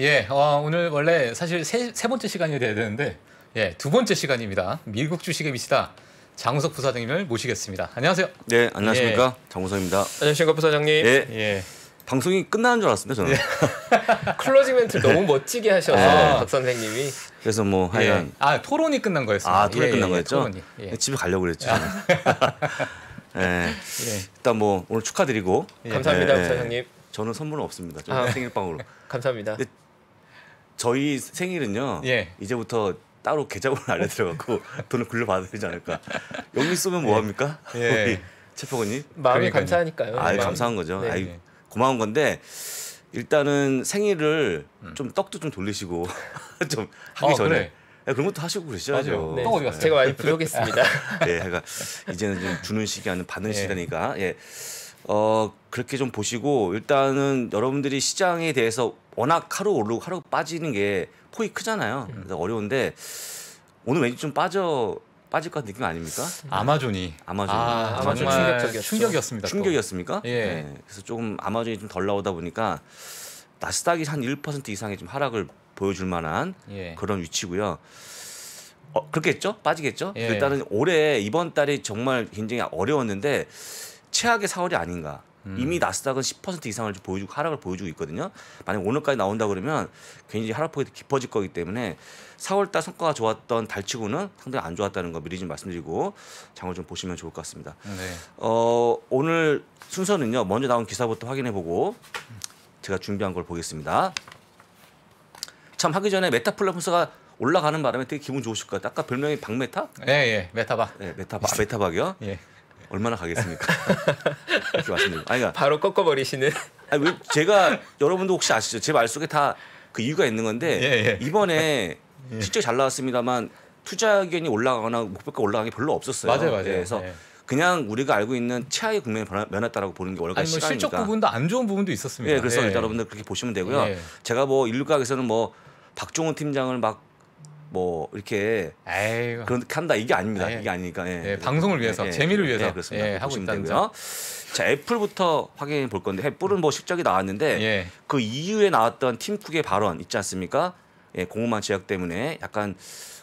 예, 어, 오늘 원래 사실 세, 세 번째 시간이 돼야 되는데 예, 두 번째 시간입니다. 미국 주식에 미치다 장우석 부사장님을 모시겠습니다. 안녕하세요. 네, 안녕하십니까 예. 장우석입니다. 안녕하십니까 부사장님. 예. 예. 방송이 끝나는 줄 알았습니다 저는. 예. 클로징 멘트 너무 예. 멋지게 하셔서 아, 박 선생님이. 그래서 뭐 하여간 예. 아 토론이 끝난 거였어요. 아 토론이 끝난 거였죠. 토 집에 가려고 그랬죠. 아. 예. 일단 뭐 오늘 축하드리고 감사합니다 부사장님. 저는 선물은 없습니다. 아, 생일빵으로. 감사합니다. 저희 생일은요. 예. 이제부터 따로 계좌번호 알려드려갖고 돈을 굴려받아야 되지 않을까. 여기 쓰면 뭐합니까? 예. 예. 우리 최포근님. 마음이 감사하니까요. 아 감사한 거죠. 네. 아이 고마운 건데 일단은 생일을 음. 좀 떡도 좀 돌리시고 좀 하기 어, 전에 그래. 네, 그런 것도 하시고 그러셔야죠. 예. 네. 네. 제가 많이 부족했습니다. 예, 그러니까 이제는 좀 주는 시기 아니면 받는 시기이니까 예. 어 그렇게 좀 보시고 일단은 여러분들이 시장에 대해서 워낙 하루 오르고 하루 빠지는 게 폭이 크잖아요. 음. 그래서 어려운데 오늘 왠지 좀 빠져 빠질 것 같은 느낌 아닙니까? 아마존이 아마존 아, 아마존 충격적이었죠. 충격이었습니까? 충격이었습니까? 예. 네. 그래서 조금 아마존이 좀 덜 나오다 보니까 나스닥이 한 1% 이상의 좀 하락을 보여줄 만한 예. 그런 위치고요. 어, 그렇겠죠? 빠지겠죠? 예. 일단은 올해 이번 달이 정말 굉장히 어려웠는데 최악의 4월이 아닌가. 음. 이미 나스닥은 10% 이상을 보여주고 하락을 보여주고 있거든요. 만약 오늘까지 나온다 그러면 굉장히 하락폭이 깊어질 거기 때문에 4월달 성과가 좋았던 달치고는 상당히 안 좋았다는 거 미리 좀 말씀드리고 장을 좀 보시면 좋을 것 같습니다. 네. 어, 오늘 순서는요. 먼저 나온 기사부터 확인해보고 제가 준비한 걸 보겠습니다. 참 하기 전에 메타 플랫폼서가 올라가는 바람에 되게 기분 좋으실 것 같아요. 아까 별명이 박메타? 예, 예. 메타박. 예, 메타박. 아, 메타박이요? 예. 얼마나 가겠습니까? 이렇게 말씀드리고. 아니, 그러니까 바로 꺾어버리시는. 아니, 왜 제가 여러분도 혹시 아시죠? 제 말 속에 다 그 이유가 있는 건데 예, 예. 이번에 예. 실제 잘 나왔습니다만 투자 의견이 올라가거나 목표가 올라간 가게 별로 없었어요. 맞아요, 맞아요. 그래서 예. 그냥 우리가 알고 있는 최하의 국면에 면했다라고 보는 게 월가 뭐 시간이니까. 실적 부분도 안 좋은 부분도 있었습니다. 예, 그래서 예. 일단 여러분들 그렇게 보시면 되고요. 예. 제가 뭐일각에서는뭐 박종훈 팀장을 막뭐 이렇게 그런 한다 이게 아닙니다. 에이, 예. 이게 아니니까 예. 예, 방송을 예, 위해서 예, 재미를 예, 위해서 그렇습니다. 하고 있다는 되고요. 자 애플부터 확인해 볼 건데 애플은 뭐 실적이 나왔는데 그 이후에 나왔던 팀쿡의 발언 있지 않습니까? 예, 공무만 제약 때문에 약간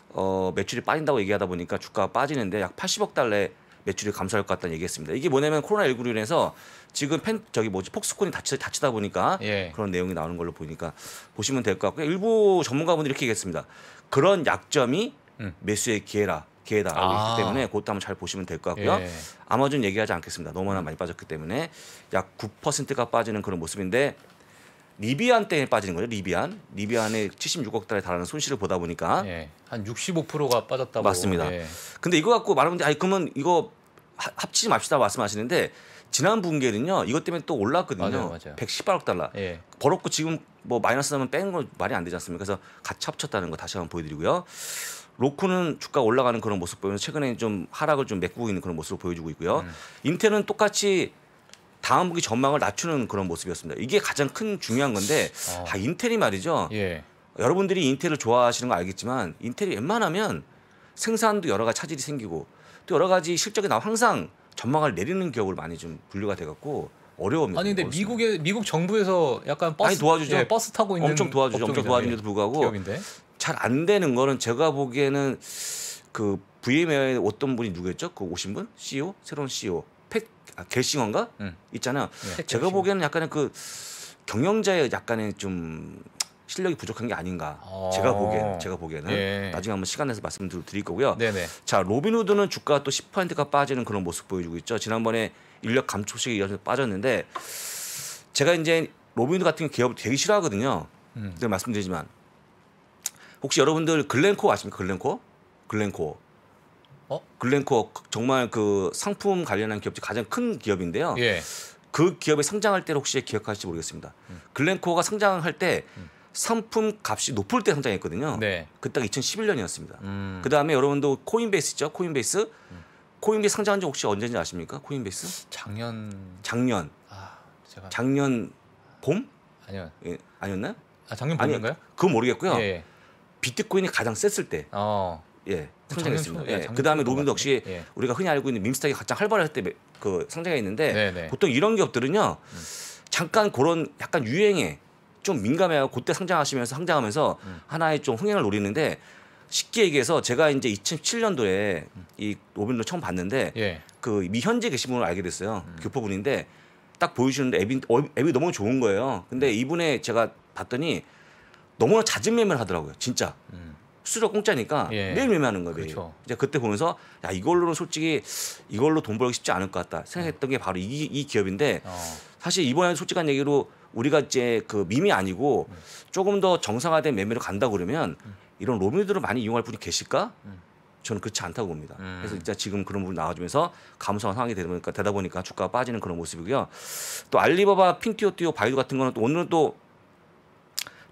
어, 매출이 빠진다고 얘기하다 보니까 주가가 빠지는데 약 80억 달러 매출이 감소할 것 같다는 얘기했습니다. 이게 뭐냐면 코로나19로 인해서 지금 팬 저기 뭐지 폭스콘이 다치, 다치다 보니까 예. 그런 내용이 나오는 걸로 보니까 보시면 될 것 같고요. 일부 전문가분들이 이렇게 얘기했습니다. 그런 약점이 음. 매수의 기회라 기회다라고 아. 있기 때문에 그것도 한번 잘 보시면 될 것 같고요. 예. 아마존 얘기하지 않겠습니다. 너무나 많이 빠졌기 때문에 약 9%가 빠지는 그런 모습인데 리비안 때문에 빠지는 거죠. 리비안 리비안의 76억 달에 달하는 손실을 보다 보니까 예. 한 65%가 빠졌다고 맞습니다. 예. 근데 이거 갖고 말하면 아니 그러면 이거 합치지 맙시다 말씀하시는데 지난 분기에는요 이것 때문에 또 올랐거든요. 맞아요, 맞아요. 118억 달러. 예. 벌었고 지금 뭐 마이너스 나면 빼는 건 말이 안 되지 않습니까? 그래서 같이 합쳤다는 거 다시 한번 보여드리고요. 로크는 주가 올라가는 그런 모습 보면서 최근에 좀 하락을 좀 메꾸고 있는 그런 모습을 보여주고 있고요. 음. 인텔은 똑같이 다음 분기 전망을 낮추는 그런 모습이었습니다. 이게 가장 큰 중요한 건데 어. 아, 인텔이 말이죠. 예. 여러분들이 인텔을 좋아하시는 거 알겠지만 인텔이 웬만하면 생산도 여러 가지 차질이 생기고 또 여러 가지 실적이 나 항상 전망을 내리는 기업으로 많이 좀 분류가 돼갖고 어려웁니다. 아니 근데 미국의 미국 정부에서 약간 버스 아니, 도와주죠. 예, 버스 타고 있는 엄청 도와주죠. 엄청 도와주는데도 불구하고 잘 안 되는 거는 제가 보기에는 그 VM에 a 어떤 분이 누구였죠? 그 오신 분? CEO? 새로운 CEO. 팩 아, 싱언가 음. 있잖아요. 예, 제가 갤싱 보기에는 약간의 그 경영자의 약간의 좀 실력이 부족한 게 아닌가. 아 제가 보기에는 어. 제가 보기에는 예. 나중에 한번 시간 내서 말씀드릴 거고요. 네네. 자, 로빈후드는 주가 또 10%가 빠지는 그런 모습 보여주고 있죠. 지난번에 인력 감축식에 이어서 빠졌는데 제가 이제 로빈드 같은 기업을 되게 싫어하거든요. 음. 늘 말씀드리지만 혹시 여러분들 글렌코 아십니까? 글렌코? 글렌코. 어? 글렌코 정말 그 상품 관련한 기업중 가장 큰 기업인데요. 예. 그 기업이 상장할 때 혹시 기억하실지 모르겠습니다. 음. 글렌코가 상장할 때 음. 상품 값이 높을 때 상장했거든요. 네. 그때가 2011년이었습니다. 음. 그 다음에 여러분도 코인베이스죠. 코인베이스. 음. 코인베이스 상장한 지 혹시 언제인지 아십니까? 코인베이스? 작년 작년 아, 제가 작년 봄? 아니요. 예, 아니었나요? 아, 작년 봄인가요? 그건 모르겠고요. 예, 예, 비트코인이 가장 셌을 때. 어. 예. 상장했습니다. 예, 예 그 다음에 로빈도 역시 예. 우리가 흔히 알고 있는 밈스타이 가장 활발할 때그 상장했는데 네네. 보통 이런 기업들은요 음. 잠깐 그런 약간 유행에 좀 민감해요. 그때 상장하시면서 상장하면서 음. 하나의 좀 흥행을 노리는데 쉽게 얘기해서 제가 이제 2007년도에 이 오빈을 처음 봤는데 예. 그미 현재 계시분을 알게 됐어요. 음. 교포분인데 그 딱 보여주는데 앱이 어, 앱이 너무 좋은 거예요. 근데 음. 이분의 제가 봤더니 너무나 잦은 매매를 하더라고요. 진짜. 음. 수수료 공짜니까 예. 매일 매매하는 거예요. 그렇죠. 이제 그때 보면서 야 이걸로는 솔직히 이걸로 돈 벌기 쉽지 않을 것 같다 생각했던 음. 게 바로 이, 이 기업인데 어. 사실 이번에 솔직한 얘기로 우리가 이제 그 밈이 아니고 음. 조금 더 정상화된 매매로 간다 그러면 음. 이런 로비들을 많이 이용할 분이 계실까? 음. 저는 그렇지 않다고 봅니다. 음. 그래서 이짜 지금 그런 부분 나와주면서 감소한 상황이 되다 보니까 되다 보니까 주가가 빠지는 그런 모습이고요. 또 알리바바, 핀티오티오 바이두 같은 거는 또 오늘은 또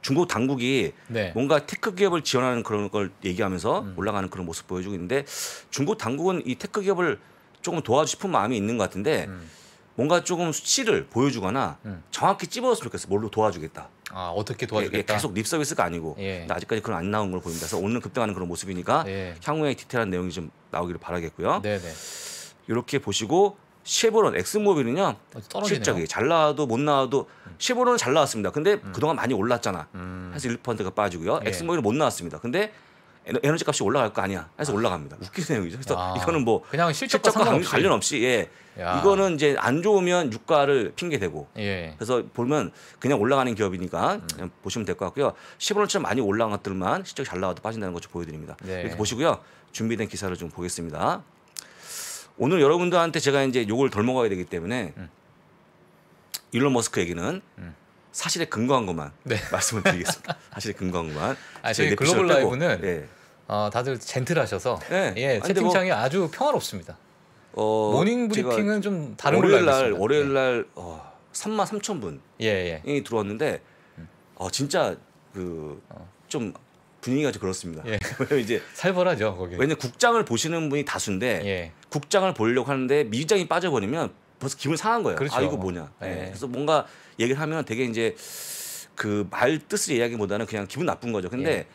중국 당국이 네. 뭔가 테크 기업을 지원하는 그런 걸 얘기하면서 음. 올라가는 그런 모습 보여주고 있는데 중국 당국은 이 테크 기업을 조금 도와주고 싶은 마음이 있는 것 같은데 음. 뭔가 조금 수치를 보여주거나 음. 정확히 찝어줬으면 좋겠어. 뭘로 도와주겠다. 아 어떻게 도와주겠다. 예, 예, 계속 립 서비스가 아니고 예. 아직까지 그건 안 나온 걸 보입니다. 그래서 오늘 급등하는 그런 모습이니까 예. 향후에 디테일한 내용이 좀 나오기를 바라겠고요. 네네. 네. 이렇게 보시고 쉐보론 엑스모빌은요 어, 실적이 잘 나와도 못 나와도 음. 쉐보론은 잘 나왔습니다. 근데 음. 그동안 많이 올랐잖아. 음. 래서 1%가 빠지고요. 예. 엑스모빌은 예. 못 나왔습니다. 근데 에너지 값이 올라갈 거 아니야. 해서 아. 올라갑니다. 웃기네요, 그래서 야. 아, 이거는 뭐 그냥 실적과 관없 관련 없이 예. 야. 이거는 이제 안 좋으면 유가를 핑계 대고. 예. 그래서 보면 그냥 올라가는 기업이니까 음. 그냥 보시면 될 것 같고요. 10원어치 많이 올라간 것들만 실적 잘 나와도 빠진다는 것을 보여드립니다. 네. 이렇게 보시고요. 준비된 기사를 좀 보겠습니다. 오늘 여러분들한테 제가 이제 욕을 덜 먹어야 되기 때문에 음. 일론 머스크 얘기는 음. 사실에 근거한 것만 네. 말씀을 드리겠습니다. 사실에 근거한 것만. 아, 저희 글로벌 라이브는 네. 어, 다들 젠틀하셔서 네. 예, 채팅창이 뭐, 아주 평화롭습니다. 어, 모닝 브리핑은 좀 다른 예. 월요일 날 월요일 날 예. 어, 3만 3천 분이 예, 예. 들어왔는데 어, 진짜 그좀 어. 분위기가 좀 그렇습니다. 예. 왜냐면 이제 살벌하죠 거기. 왜냐면 국장을 보시는 분이 다수인데 예. 국장을 보려고 하는데 미장이 빠져버리면 벌써 기분 상한 거예요. 그렇죠. 아 이거 뭐냐. 예. 예. 그래서 뭔가 얘기를 하면 되게 이제 그 말 뜻을 이야기보다는 그냥 기분 나쁜 거죠. 근데 예.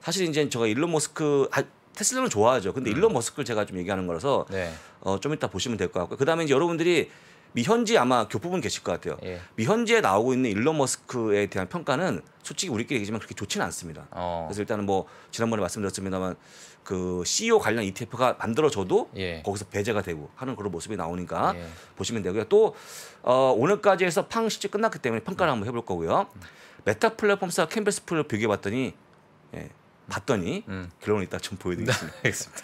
사실 이제 제가 일론 머스크 아, 테슬라는 좋아하죠. 근데 음. 일론 머스크를 제가 좀 얘기하는 거라서 네. 어, 좀 이따 보시면 될 것 같고 그다음에 이제 여러분들이 미현지 아마 교포분 계실 것 같아요. 예. 미현지에 나오고 있는 일론 머스크에 대한 평가는 솔직히 우리끼리 얘기지만 그렇게 좋지는 않습니다. 어. 그래서 일단은 뭐 지난번에 말씀드렸습니다만 그 CEO 관련 ETF가 만들어져도 예. 거기서 배제가 되고 하는 그런 모습이 나오니까 예. 보시면 되고요. 또 어, 오늘까지 해서 팡시제 끝났기 때문에 평가를 음. 한번 해볼 거고요. 메타 플랫폼사 캔버스 풀을 비교해봤더니 예, 봤더니 음. 결론은 이따 좀 보여드리겠습니다. 네, 알겠습니다.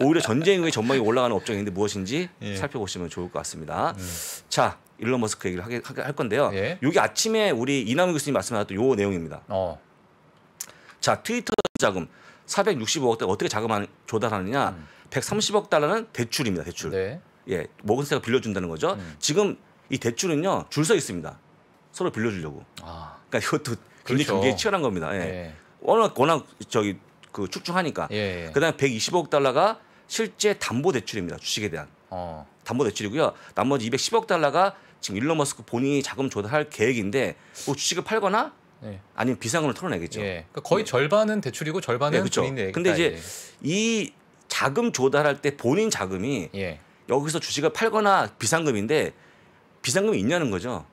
오히려 전쟁의 전망이 올라가는 업종인데 무엇인지 예. 살펴보시면 좋을 것 같습니다. 음. 자, 일론 머스크 얘기를 하게, 할 건데요. 예. 여기 아침에 우리 이남우 교수님 말씀하셨던 요 내용입니다. 어. 자, 트위터 자금 465억 달러 어떻게 자금 조달하느냐? 음. 130억 달러는 대출입니다. 대출. 네. 예, 모건스가 빌려준다는 거죠. 음. 지금 이 대출은요 줄 서 있습니다. 서로 빌려주려고. 아. 그러니까 이것도 굉장히 그렇죠. 굉장히 치열한 겁니다. 예. 네. 워낙 워낙 저기 그 축축하니까. 예, 예. 그다음에 120억 달러가 실제 담보 대출입니다. 주식에 대한. 어. 담보 대출이고요. 나머지 210억 달러가 지금 일론 머스크 본인이 자금 조달할 계획인데 뭐 주식을 팔거나 예. 아니면 비상금을 털어내겠죠. 예. 그러니까 거의 네. 절반은 대출이고 절반은 예, 그렇죠. 본인 근데 이제 예. 이 자금 조달할 때 본인 자금이 예. 여기서 주식을 팔거나 비상금인데 비상금이 있냐는 거죠.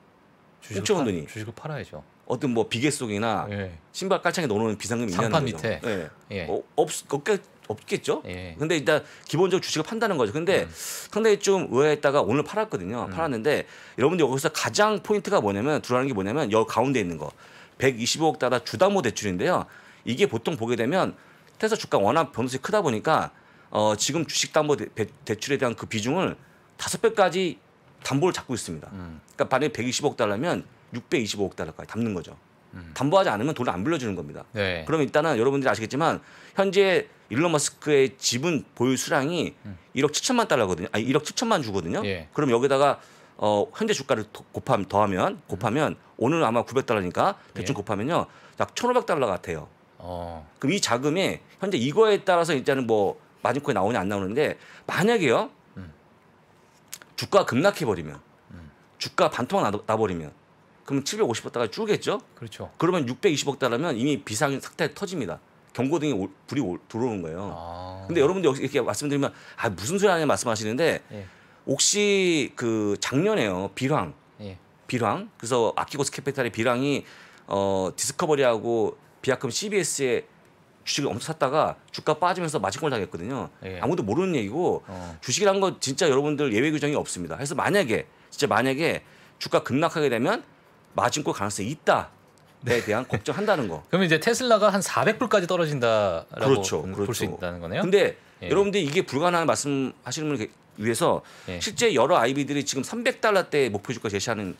주식을, 파, 주식을 팔아야죠. 어떤 뭐 비계 속이나 예. 신발 깔창에 넣어놓은 비상금이 있냐는 거죠. 밑에. 예. 예. 어, 없, 없겠, 없겠죠. 예. 근데 일단 기본적으로 주식을 판다는 거죠. 근데 음. 상당히 좀 의외했다가 오늘 팔았거든요. 음. 팔았는데 여러분들 여기서 가장 포인트가 뭐냐면 들어가는 게 뭐냐면 여 가운데 있는 거 125억 달러 주담보 대출인데요. 이게 보통 보게 되면 테슬 주가 워낙 변동성이 크다 보니까 어, 지금 주식 담보 대, 대출에 대한 그 비중을 다섯 배까지 담보를 잡고 있습니다. 음. 그러니까 만약에 120억 달러면 625억 달러까지 담는 거죠. 음. 담보하지 않으면 돈을 안 빌려주는 겁니다. 네. 그면 일단은 여러분들이 아시겠지만 현재 일론 머스크의 지분 보유 수량이 음. 1억 7천만 달러거든요. 아니 1억 7천만 주거든요. 예. 그럼 여기다가 어, 현재 주가를 곱하면 더하면 곱하면 음. 오늘 아마 900달러니까 대충 예. 곱하면요 약 1,500달러 같아요. 어. 그럼 이 자금이 현재 이거에 따라서 일단은 뭐 마진코에 나오냐 안 나오는데 만약에요 음. 주가 급락해 버리면 음. 주가 반토막 나버리면 그럼 750억 달러 줄겠죠? 그렇죠. 그러면 620억 달러면 이미 비상 상태 터집니다. 경고등이 올, 불이 올, 들어오는 거예요. 아. 근데 여러분들 여기 이렇게 말씀드리면 아 무슨 소리 하냐 말씀하시는데 예. 혹시 그 작년에요 비랑 예. 비랑 그래서 아키고스 캐피탈의 비랑이 어 디스커버리하고 비약금 CBS에 주식을 엄청 샀다가 주가 빠지면서 마진을 당했거든요. 예. 아무도 모르는 얘기고 어. 주식이란 건 진짜 여러분들 예외 규정이 없습니다. 그래서 만약에 진짜 만약에 주가 급락하게 되면 마진골 가능성이 있다. 에 네. 대한 걱정한다는 거. 그러면 이제 테슬라가 한 400불까지 떨어진다라고 그렇죠, 음, 그렇죠. 볼수 있다는 거네요. 근데 예. 여러분들 이게 불가능한 말씀하시는 분을 위해서 예. 실제 여러 아이비들이 지금 300달러대 목표주가 제시하는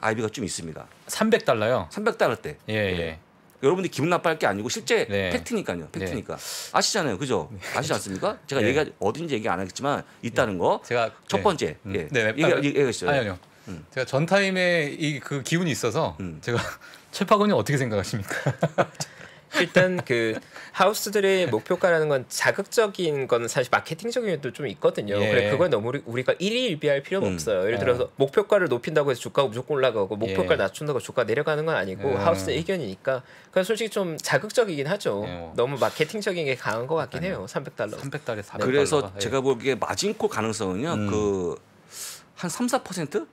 아이비가 좀 있습니다. 300달러요? 300달러대. 예, 예. 예. 여러분들 기분 나빠할 게 아니고 실제 네. 팩트니까요. 네. 팩트니까 아시잖아요, 그죠? 네. 아시지 않습니까? 제가 얘기가 어딘지 얘기 안 하겠지만 있다는 거. 제가 첫 번째. 음. 예. 네, 얘기 얘기했어요. 아니 아니요. 음. 제가 전 타임에 이 그 기운이 있어서 음. 제가 최파건이 어떻게 생각하십니까? 일단 그 하우스들의 목표가라는 건 자극적인 건 사실 마케팅적인 면도 좀 있거든요. 예. 그래 그걸 너무 우리, 가 일희일비할 필요는 음. 없어요. 예를 아. 들어서 어. 목표가를 높인다고 해서 주가가 무조건 올라가고 목표가를 예. 낮춘다고 주가 내려가는 건 아니고 음. 예. 하우스 의견이니까 의 그냥 솔직히 좀 자극적이긴 하죠. 예. 너무 마케팅적인 게 강한 것 같긴 아니요. 해요. 300달러. 3 0 0달에 400달러. 그래서 예. 제가 보기에 마진코 가능성은요. 음. 그한 3, 4%?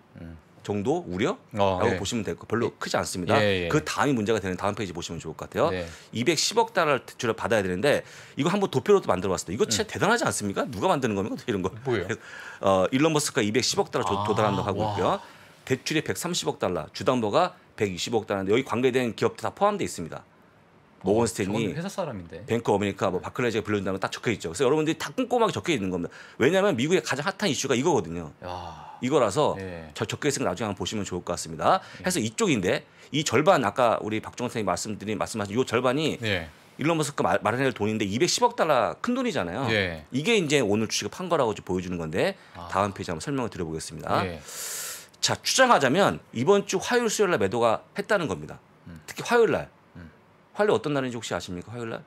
정도 우려라고 어, 네. 예. 보시면 될 거 별로 네. 크지 않습니다. 예, 예. 그 다음이 문제가 되는 다음 페이지 보시면 좋을 것 같아요. 네. 210억 달러를 받아야 되는데 이거 한번 도표로도 만들어 봤어요. 이거 진짜 음. 대단하지 않습니까? 누가 만드는 겁니까? 이런 거. 뭐예요? 어, 일론 머스크가 210억 달러 아, 도달한다고 하고 와. 있고요. 대출이 130억 달러, 주담보가 120억 달러인데 여기 관계된 기업도 다포함되어 있습니다. 모건 어, 스탠리 회사 사람인데 뱅크 어메리카 뭐 바클라이즈가 불러준다는 딱 적혀 있죠. 그래서 여러분들이 다 꼼꼼하게 적혀 있는 겁니다. 왜냐하면 미국의 가장 핫한 이슈가 이거거든요. 야. 이거라서 네. 예. 저 적혀 있으니까 나중에 한번 보시면 좋을 것 같습니다. 해서 예. 네. 이쪽인데 이 절반 아까 우리 박종원 선생님 말씀드린 말씀하신 이 절반이 네. 일론 머스크 마련할 돈인데 210억 달러 큰 돈이잖아요. 예. 이게 이제 오늘 주식을 판 거라고 보여주는 건데 아. 다음 페이지 한번 설명을 드려보겠습니다. 예. 자 추정하자면 이번 주 화요일 수요일 날 매도가 했다는 겁니다. 음. 특히 화요일 날 화요일 어떤 날인지 혹시 아십니까? 화요일 날?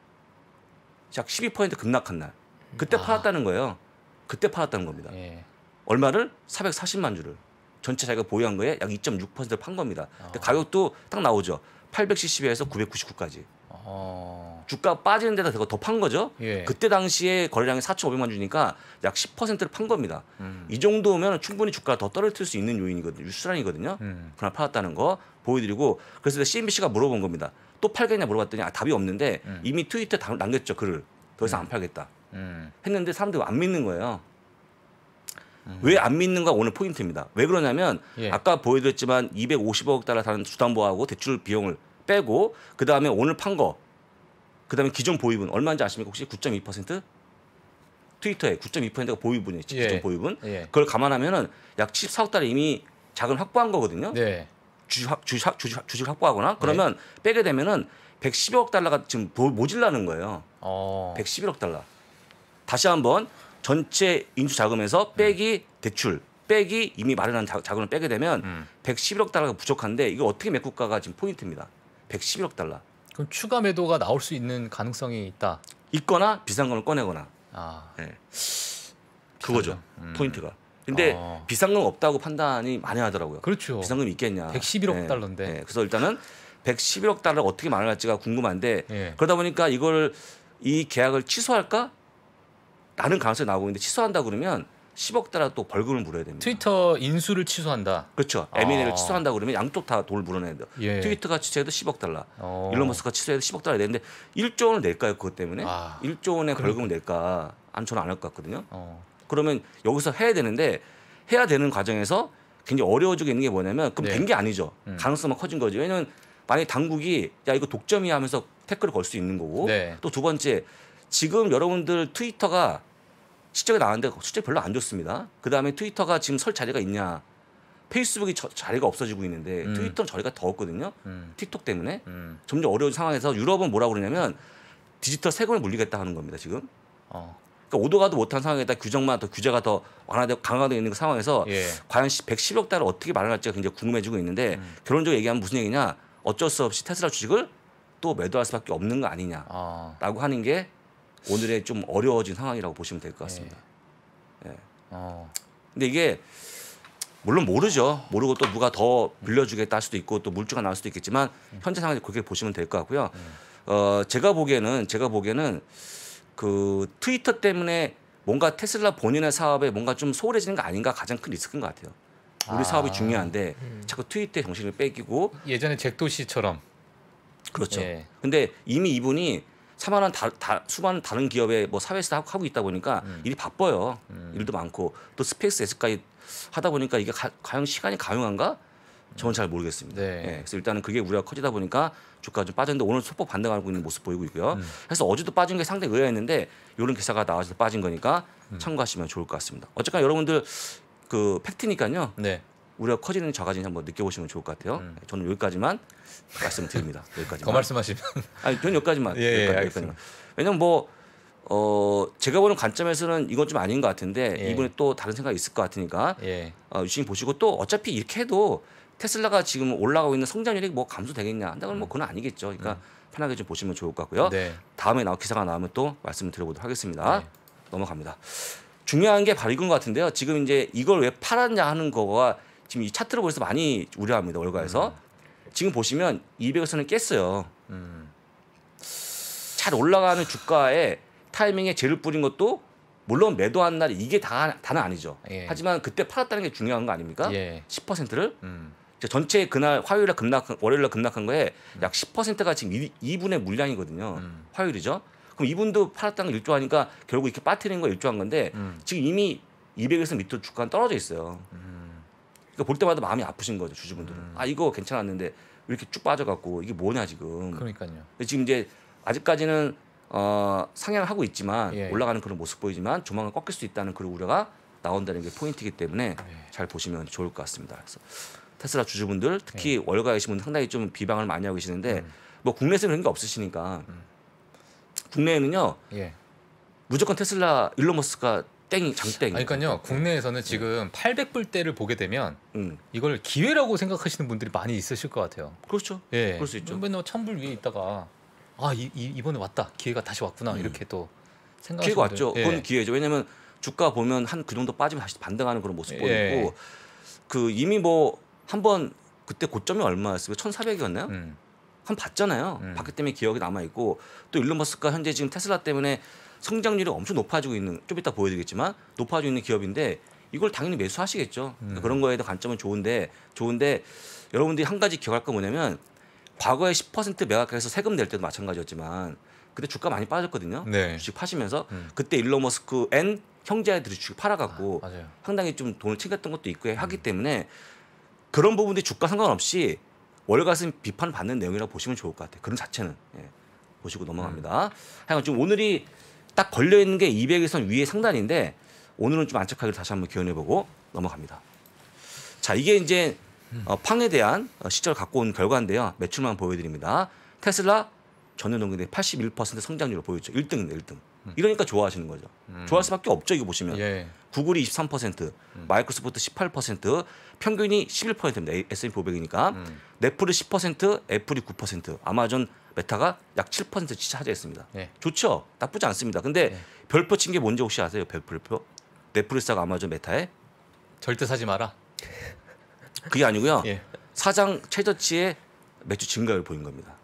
약 12% 급락한 날. 그때 아. 팔았다는 거예요. 그때 팔았다는 겁니다. 예. 얼마를? 440만 주를. 전체 자기가 보유한 거에 약 2.6%를 판 겁니다. 아. 근데 가격도 딱 나오죠. 870에서 999까지. 아. 주가 빠지는 데다 그거 더판 거죠. 예. 그때 당시에 거래량이 4,500만 주니까 약 10%를 판 겁니다. 음. 이 정도면 충분히 주가가 더떨어뜨릴수 있는 요인이거든요. 수란이거든요. 음. 그러나 팔았다는 거. 보여드리고 그래서 CNBC가 물어본 겁니다. 또 팔겠냐 물어봤더니 아, 답이 없는데 음. 이미 트위터에 남겼죠 글을 더 이상 음. 안 팔겠다 음. 했는데 사람들이 안 믿는 거예요. 음. 왜안 믿는가 오늘 포인트입니다. 왜 그러냐면 예. 아까 보여드렸지만 250억 달러 다른 주담보하고 대출 비용을 빼고 그 다음에 오늘 판 거, 그 다음에 기존 보유분 얼마인지 아십니까? 혹시 9.2%? 트위터에 9.2%가 보유분이에요. 기존 예. 보유분. 예. 그걸 감안하면은 약 14억 달러 이미 자금 확보한 거거든요. 네. 주식, 주식, 주식, 확보하거나 네. 그러면 네. 빼게 되면은 110억 달러가 지금 모질라는 거예요. 어. 111억 달러. 다시 한번 전체 인수 자금에서 음. 빼기 음. 대출 빼기 이미 마련한 자, 금을 빼게 되면 음. 111억 달러가 부족한데 이거 어떻게 메꿀까가 지금 포인트입니다. 111억 달러. 그럼 추가 매도가 나올 수 있는 가능성이 있다. 있거나 비상금을 꺼내거나. 아. 네. 그거죠. 음. 포인트가. 근데 어. 비상금 없다고 판단이 많이 하더라고요. 그렇죠. 비상금 있겠냐. 111억 네. 예. 달러인데. 네. 그래서 일단은 111억 달러를 어떻게 마련할지가 궁금한데 네. 그러다 보니까 이걸 이 계약을 취소할까? 라는 가능성이 나오고 있는데 취소한다 그러면 10억 달러 또 벌금을 물어야 됩니다. 트위터 인수를 취소한다. 그렇죠. M&A를 아. 취소한다 그러면 양쪽 다 돈을 물어내야 돼요. 예. 트위터가 취소해도 10억 달러. 어. 일론 머스크가 취소해도 10억 달러 내는데 1조 원을 낼까요? 그것 때문에? 아. 1조 원의 벌금을 그러니까. 낼까? 안 저는 안할 것 같거든요. 어. 그러면 여기서 해야 되는데 해야 되는 과정에서 굉장히 어려워지고 있는 게 뭐냐면 그럼 네. 된게 아니죠. 음. 가능성만 커진 거죠. 왜냐면 만약에 당국이 야 이거 독점이야 하면서 태클을 걸 수 있는 거고 네. 또두 번째 지금 여러분들 트위터가 실적이 나왔는데 실적 별로 안 좋습니다. 그다음에 트위터가 지금 설 자리가 있냐? 페이스북이 저, 자리가 없어지고 있는데 음. 트위터는 자리가더 없거든요. 음. 틱톡 때문에 음. 점점 어려운 상황에서 유럽은 뭐라고 그러냐면 디지털 세금을 물리겠다 하는 겁니다. 지금. 어. 그러니까 오도가도 못한 상황에다 규정만 더 규제가 더 완화되고 강화되어 있는 그 상황에서 예. 과연 110억 달러 어떻게 마련할지가 굉장히 궁금해지고 있는데 음. 결론적으로 얘기하면 무슨 얘기냐 어쩔 수 없이 테슬라 주식을 또 매도할 수밖에 없는 거 아니냐라고 아. 하는 게 오늘의 좀 어려워진 상황이라고 보시면 될것 예. 같습니다. 예. 예. 어. 근데 이게 물론 모르죠. 모르고 또 누가 더 빌려주겠다 할 수도 있고 또 물주가 나올 수도 있겠지만 음. 현재 상황에 그렇게 보시면 될 것 같고요. 음. 어, 제가 보기에는 제가 보기에는 그 트위터 때문에 뭔가 테슬라 본인의 사업에 뭔가 좀 소홀해지는 거 아닌가 가장 큰 리스크인 것 같아요. 우리 아. 사업이 중요한데 음. 자꾸 트위터의 정신을 뺏기고 예전에 잭도 씨처럼 그렇죠. 예. 근데 이미 이분이 사만한 다, 수많은 다른 기업에 뭐 사회에서 하고, 하고 있다 보니까 음. 일이 바빠요. 음. 일도 많고 또 스페이스 S까지 하다 보니까 이게 가, 과연 시간이 가용한가? 저는 잘 모르겠습니다. 네. 예, 그래서 일단은 그게 우리가 커지다 보니까 주가 가좀 빠졌는데 오늘 소폭 반등하고 있는 모습 보이고 있고요. 음. 그래서 어제도 빠진 게 상당히 의아했는데 이런 기사가 나와서 빠진 거니까 음. 참고하시면 좋을 것 같습니다. 어쨌거나 여러분들 그 팩트니까요. 네. 우리가 커지는 자가진 한번 느껴보시면 좋을 것 같아요. 음. 저는 여기까지만 말씀드립니다. 여기까지만. 더 말씀하시면. 아니, 저는 여기까지만. 예, 여기까지, 예, 여기까지만. 왜냐면 뭐 어, 제가 보는 관점에서는 이건 좀 아닌 것 같은데 예. 이분이 또 다른 생각이 있을 것 같으니까 예. 어, 유심히 보시고 또 어차피 이렇게 해도 테슬라가 지금 올라가고 있는 성장률이 뭐 감소되겠냐 한다 그러면 뭐 음. 그건 아니겠죠. 그러니까 음. 편하게 좀 보시면 좋을 것 같고요. 네. 다음에 나올 기사가 나오면 또 말씀을 드려보도록 하겠습니다. 네. 넘어갑니다. 중요한 게 바로 이건 것 같은데요. 지금 이제 이걸 왜 팔았냐 하는 거가 지금 이 차트를 보면서 많이 우려합니다. 월가에서. 음. 지금 보시면 200에서는 깼어요. 음. 잘 올라가는 주가에 타이밍에 재를 뿌린 것도 물론 매도한 날 이게 다, 다는 아니죠. 예. 하지만 그때 팔았다는 게 중요한 거 아닙니까? 예. 10%를. 음. 전체 그날 화요일날 급락 월요일날 급락한 거에 약 10%가 지금 2, 2분의 물량이거든요. 음. 화요일이죠. 그럼 이분도 팔았다는 걸 일조하니까 결국 이렇게 빠뜨리는 걸 일조한 건데 음. 지금 이미 200에서 밑으로 주가는 떨어져 있어요. 음. 그러니까 볼 때마다 마음이 아프신 거죠 주주분들은. 음. 아 이거 괜찮았는데 왜 이렇게 쭉 빠져갖고 이게 뭐냐 지금. 그러니까요. 지금 이제 아직까지는 어, 상향하고 있지만 예, 예. 올라가는 그런 모습 보이지만 조만간 꺾일 수 있다는 그런 우려가 나온다는 게 포인트이기 때문에 예. 잘 보시면 좋을 것 같습니다. 그래서 테슬라 주주분들 특히 네. 월가에 계신 분 상당히 좀 비방을 많이 하고 계시는데 음. 뭐 국내에서는 그런 게 없으시니까 음. 국내에는요 예. 무조건 테슬라 일론 머스크가 땡이 장땡이. 니 그러니까요. 국내에서는 지금 네. 800불대를 보게 되면 음. 이걸 기회라고 생각하시는 분들이 많이 있으실 것 같아요. 그렇죠. 예. 그럴 수 있죠. 맨날 1000불 위에 있다가 아, 이, 이 번에 왔다. 기회가 다시 왔구나. 음. 이렇게 또 생각하시는 기회가 왔죠. 예. 그건 기회죠. 왜냐면 하 주가 보면 한 그 정도 빠지면 다시 반등하는 그런 모습 예. 보이고 그 이미 뭐 한번 그때 고점이 얼마였어요? 1,400이었나요? 음. 한 봤잖아요. 음. 봤기 때문에 기억이 남아 있고 또 일론 머스크가 현재 지금 테슬라 때문에 성장률이 엄청 높아지고 있는 좀 이따 보여드리겠지만 높아지고 있는 기업인데 이걸 당연히 매수하시겠죠. 음. 그러니까 그런 거에 대 관점은 좋은데 좋은데 여러분들이 한 가지 기억할 건 뭐냐면 과거에 10% 매각해서 세금 낼 때도 마찬가지였지만 그때 주가 많이 빠졌거든요. 네. 주식 파시면서 음. 그때 일론 머스크 앤 형제들이 주식 팔아갖고 아, 상당히 좀 돈을 챙겼던 것도 있고 하기 음. 때문에 그런 부분들이 주가 상관없이 월가슴 비판 받는 내용이라고 보시면 좋을 것 같아요. 그런 자체는 예. 보시고 넘어갑니다. 음. 하여간 지금 오늘이 딱 걸려 있는 게 200일선 위에 상단인데 오늘은 좀 안착하기를 다시 한번 기원해보고 넘어갑니다. 자 이게 이제 음. 어, 팡에 대한 어, 시절 갖고 온 결과인데요. 매출만 보여드립니다. 테슬라 전년 동기 대비 81% 성장률을 보였죠. 1등입니다. 1등. 음. 이러니까 좋아하시는 거죠. 음. 좋아할 수밖에 없죠. 이거 보시면 예. 구글이 23%, 음. 마이크로소프트 18%, 평균이 11%입니다. S&P 500이니까 음. 넷플이 10%, 애플이 9%, 아마존 메타가 약 7% 차지했습니다. 예. 좋죠. 나쁘지 않습니다. 근데 예. 별표 친 게 뭔지 혹시 아세요? 별표? 넷플릭스하고 아마존 메타에 절대 사지 마라. 그게 아니고요. 예. 사장 최저치의 매출 증가율 보인 겁니다.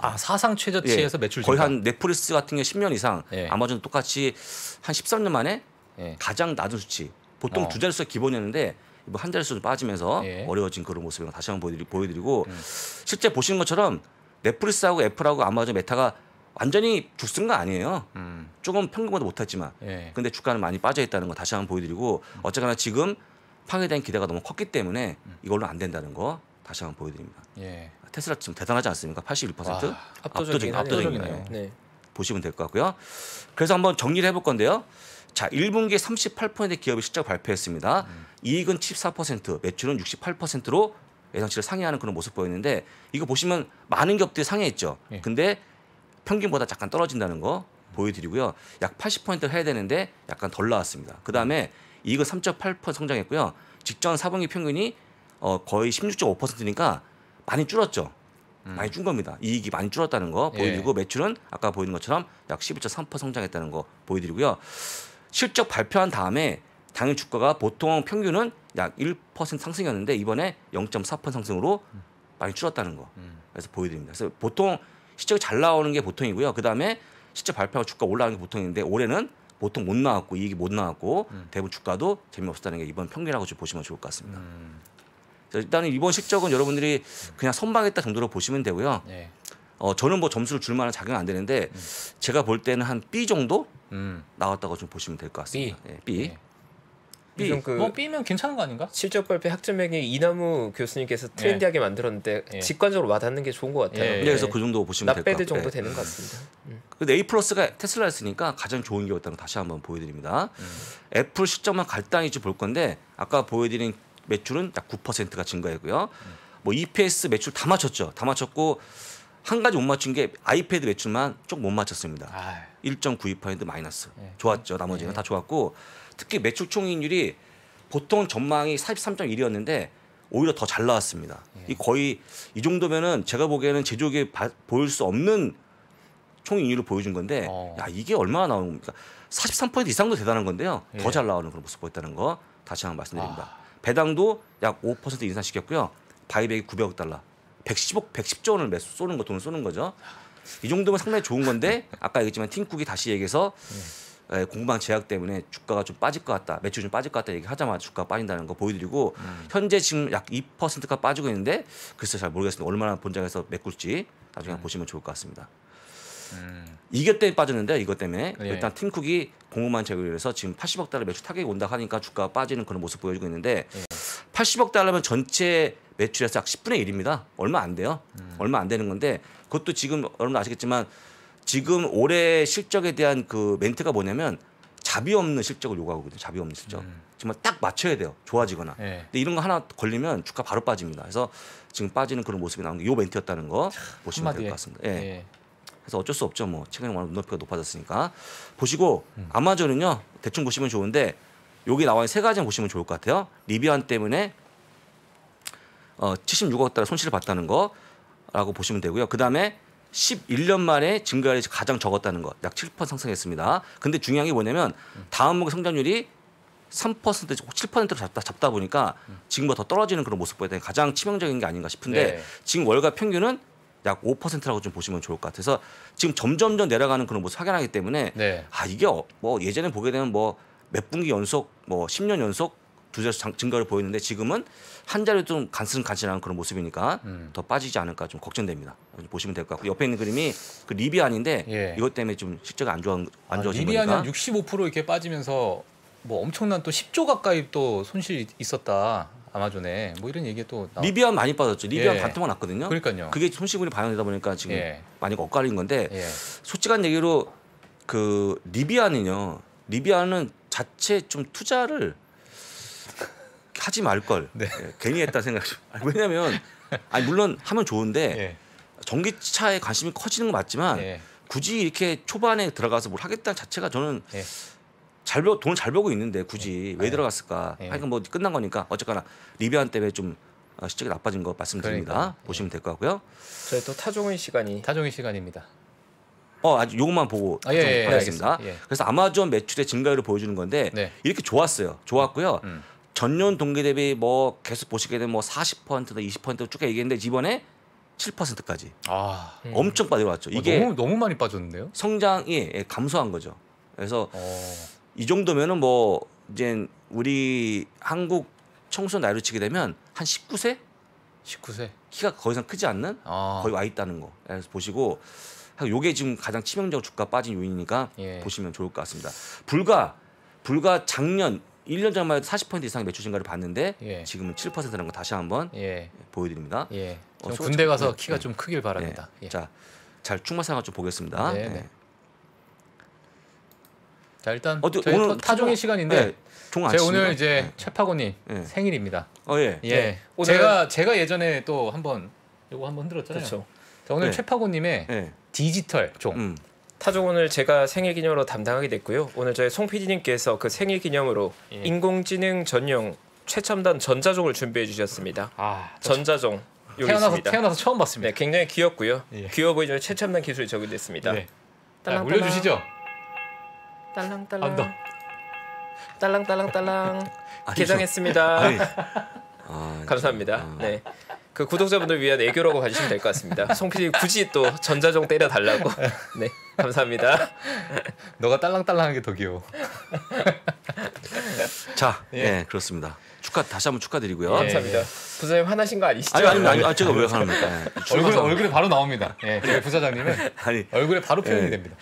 아, 사상 최저치에서 예. 매출 거의 한 넷플릭스 같은 게 10년 이상, 예. 아마존 똑같이 한 13년 만에 예. 가장 낮은 수치. 보통 어. 두 자릿수 기본이었는데 뭐한 자릿수 빠지면서 예. 어려워진 그런 모습을 다시 한번 보여드리, 보여드리고 음. 실제 보시는 것처럼 넷플릭스하고 애플하고 아마존 메타가 완전히 죽쓴 거 아니에요. 음. 조금 평균보다 못했지만, 예. 근데 주가는 많이 빠져 있다는 거 다시 한번 보여드리고 음. 어쨌거나 지금 파괴된 기대가 너무 컸기 때문에 음. 이걸로 안 된다는 거 다시 한번 보여드립니다. 예. 테슬라 지금 대단하지 않습니까? 81% 와, 압도적인 압도적인 거예요. 네. 보시면 될 것 같고요. 그래서 한번 정리를 해볼 건데요. 자, 1분기에 38%의 기업이 실적 발표했습니다. 음. 이익은 14%, 매출은 68%로 예상치를 상회하는 그런 모습 보였는데 이거 보시면 많은 기업들이 상회했죠. 예. 근데 평균보다 잠깐 떨어진다는 거 보여드리고요. 약80% 해야 되는데 약간 덜 나왔습니다. 그 다음에 이익은 3.8% 성장했고요. 직전 4분기 평균이 어, 거의 16.5%니까 많이 줄었죠. 음. 많이 준 겁니다. 이익이 많이 줄었다는 거 예. 보여드리고 예. 매출은 아까 보이는 것처럼 약 12.3% 성장했다는 거 보여드리고요. 실적 발표한 다음에 당일 주가가 보통 평균은 약 1% 상승이었는데 이번에 0.4% 상승으로 많이 줄었다는 거. 음. 그래서 보여드립니다. 그래서 보통 실적이 잘 나오는 게 보통이고요. 그 다음에 실적 발표하고 주가 올라가는 게 보통인데 올해는 보통 못 나왔고 이익이 못 나왔고 음. 대부분 주가도 재미없었다는 게 이번 평균이라고 좀 보시면 좋을 것 같습니다. 음. 일단은 이번 실적은 여러분들이 그냥 선방했다 정도로 보시면 되고요. 네. 어, 저는 뭐 점수를 줄 만한 작용 안 되는데 음. 제가 볼 때는 한 B 정도 음. 나왔다고 좀 보시면 될 것 같습니다. B. 예, B. 네. B. 그 뭐 B면 괜찮은 거 아닌가? 실적 발표 학점액이 이나무 교수님께서 네. 트렌디하게 예. 만들었는데 예. 직관적으로 와닿는 게 좋은 것 같아요. 예. 그래서 그 정도 보시면 될 것 같아요. 정도 되는 것 같습니다. 음. A 플러스가 테슬라였으니까 가장 좋은 게 어떤 거 다시 한번 보여드립니다. 음. 애플 시점만 간단히 좀볼 건데 아까 보여드린 매출은 약 9%가 증가했고요. 뭐 EPS 매출 다 맞췄죠. 다 맞췄고 한 가지 못 맞춘 게 아이패드 매출만 좀 못 맞췄습니다. 아유. 1.92% 마이너스. 예. 좋았죠. 나머지는 예. 다 좋았고 특히 매출 총익률이 보통 전망이 43.1이었는데 오히려 더 잘 나왔습니다. 예. 이 거의 이 정도면은 제가 보기에는 제조기에 보일 수 없는 총익률을 보여준 건데 어. 야 이게 얼마나 나오는 겁니까? 43% 이상도 대단한 건데요. 더잘 예. 나오는 그런 모습 보였다는 거 다시 한번 말씀드립니다. 아. 배당도 약 5% 인상시켰고요. 바이백이 900억 달러. 110억 110조 원을 매수 쏘는 거 돈을 쏘는 거죠. 이 정도면 상당히 좋은 건데 아까 얘기했지만 팀쿡이 다시 얘기해서 네. 공방 제약 때문에 주가가 좀 빠질 것 같다. 매출 이좀 빠질 것 같다 얘기하자마자 주가가 빠진다는 거 보여드리고 음. 현재 지금 약 2%가 빠지고 있는데 글쎄 잘 모르겠습니다. 얼마나 본장에서 메꿀지 나중에 음. 보시면 좋을 것 같습니다. 음. 이게 때문에 빠졌는데 이것 때문에 예. 일단 팀쿡이 공급만 제거해서 지금 80억 달러 매출 타격이 온다 하니까 주가 빠지는 그런 모습 보여주고 있는데 예. 80억 달러면 전체 매출에서 약 10분의 1입니다. 얼마 안 돼요. 음. 얼마 안 되는 건데 그것도 지금 여러분 아시겠지만 지금 올해 실적에 대한 그 멘트가 뭐냐면 자비 없는 실적을 요구하거든요. 자비 없는 실적. 음. 정말 딱 맞춰야 돼요. 좋아지거나. 예. 근데 이런 거 하나 걸리면 주가 바로 빠집니다. 그래서 지금 빠지는 그런 모습이 나온 게요 멘트였다는 거 보시면 될 것 같습니다. 예. 예. 그래서 어쩔 수 없죠. 뭐 최근에 워낙 눈높이가 높아졌으니까 보시고 아마존은요 대충 보시면 좋은데 여기 나와 있는 세 가지 보시면 좋을 것 같아요. 리비안 때문에 어, 76억 달러 손실을 봤다는 거라고 보시면 되고요. 그 다음에 11년 만에 증가율이 가장 적었다는 것, 약 7% 상승했습니다. 근데 중요한 게 뭐냐면 다음 목기 성장률이 3% 7%로 잡다, 잡다 보니까 지금보다 더 떨어지는 그런 모습 보였더니 가장 치명적인 게 아닌가 싶은데 네. 지금 월가 평균은 약 5%라고 좀 보시면 좋을 것 같아서 지금 점점점 내려가는 그런 모습 확연하기 때문에 네. 아 이게 어, 뭐 예전에 보게 되면 뭐 몇 분기 연속 뭐 10년 연속 두 자릿수 증가를 보였는데 지금은 한 자리 좀 간승간신한 그런 모습이니까 음. 더 빠지지 않을까 좀 걱정됩니다. 보시면 될 것 같고 옆에 있는 그림이 그 리비안인데 예. 이것 때문에 좀 실적이 안 좋아 안좋아 아, 리비안이 65% 이렇게 빠지면서 뭐 엄청난 또 10조 가까이 또 손실이 있었다. 아마존에 뭐 이런 얘기 또나 리비안 많이 빠졌죠. 리비안 예. 반토 났거든요. 그러니까요. 그게 손실분이 반영되다 보니까 지금 예. 많이 엇갈린 건데 예. 솔직한 얘기로 그 리비안은요. 리비안은 자체 좀 투자를 하지 말걸 네. 예, 괜히 했다 생각 좀 왜냐면 아니 물론 하면 좋은데 예. 전기차에 관심이 커지는 건 맞지만 예. 굳이 이렇게 초반에 들어가서 뭘 하겠다 자체가 저는 예. 잘 벌, 돈잘 벌고 있는데 굳이 네. 왜 네. 들어갔을까? 네. 하여간 뭐 끝난 거니까 어쨌거나 리비안 때문에 좀 어, 실적이 나빠진 거 말씀드립니다. 그러니까. 보시면 될 거 같고요. 저희 또 타종의 시간이 타종의 시간입니다. 어 아직 요것만 보고 아, 예, 예, 하겠습니다. 예. 그래서 아마존 매출의 증가율을 보여주는 건데 네. 이렇게 좋았어요. 좋았고요. 음. 전년 동기 대비 뭐 계속 보시게 되면 뭐 40%나 20%쭉 얘기했는데 이번에 7%까지 아, 음. 엄청 빠져왔죠. 어, 이게 아, 너무, 너무 많이 빠졌는데요? 성장이 예, 감소한 거죠. 그래서 어. 이 정도면은 뭐 이제 우리 한국 청소 나이로 치게 되면 한 19세? 19세. 키가 거의 상 크지 않는 아. 거의 와 있다는 거. 예, 그래서 보시고 요게 지금 가장 치명적 주가 빠진 요인이니까 예. 보시면 좋을 것 같습니다. 불과 불과 작년 1년 전만 해도 40% 이상의 매출 증가를 봤는데 예. 지금은 7%라는 거 다시 한번 예. 보여드립니다. 예. 어, 군대 가서 예. 키가 좀 크길 바랍니다. 자, 잘 충마 상황 좀 보겠습니다. 네. 네. 자 일단 어 저희 오늘 타종의 종, 시간인데 네, 제가 오늘 이제 네. 최파고님 네. 생일입니다. 어, 예. 예. 네. 오늘... 제가 제가 예전에 또 한번 요거 한번 흔들었잖아요. 그렇죠. 오늘 네. 최파고님의 네. 디지털 종. 음. 타종 오늘 제가 생일 기념으로 담당하게 됐고요. 오늘 저희 송 PD님께서 그 생일 기념으로 예. 인공지능 전용 최첨단 전자종을 준비해 주셨습니다. 아, 전자종. 태어나서 있습니다. 태어나서 처음 봤습니다. 굉장히 귀엽고요. 예. 귀여워 보이는 최첨단 기술이 적용됐습니다. 네. 자, 올려주시죠. 딸랑딸랑. 안다. 아, 딸랑딸랑딸랑 개장했습니다. 아니, 아, 감사합니다. 아. 네. 그 구독자분들 위한 애교라고 봐주시면 될 것 같습니다. 송 PD 굳이 또 전자종 때려 달라고. 네, 감사합니다. 너가 딸랑딸랑한 게더 귀여워. 자, 예, 네, 그렇습니다. 축하 다시 한번 축하드리고요. 예, 감사합니다. 예. 부사장님 화나신 거 아니시죠? 아니 아니 아니 아, 제가 왜 화납니까? 예. 얼굴 얼굴에 바로 나옵니다. 예, 저희 부사장님은 아니 얼굴에 바로 표현이 됩니다.